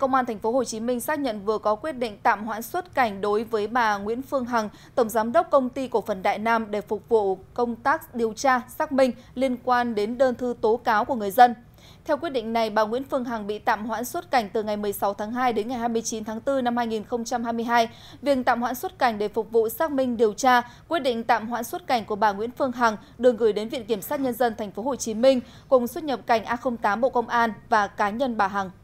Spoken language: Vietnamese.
Công an thành phố Hồ Chí Minh xác nhận vừa có quyết định tạm hoãn xuất cảnh đối với bà Nguyễn Phương Hằng, tổng giám đốc công ty cổ phần Đại Nam để phục vụ công tác điều tra, xác minh liên quan đến đơn thư tố cáo của người dân. Theo quyết định này, bà Nguyễn Phương Hằng bị tạm hoãn xuất cảnh từ ngày 16 tháng 2 đến ngày 29 tháng 4 năm 2022. Việc tạm hoãn xuất cảnh để phục vụ xác minh điều tra, quyết định tạm hoãn xuất cảnh của bà Nguyễn Phương Hằng được gửi đến Viện Kiểm sát Nhân dân tp hcm cùng xuất nhập cảnh A08 Bộ Công an và cá nhân bà Hằng.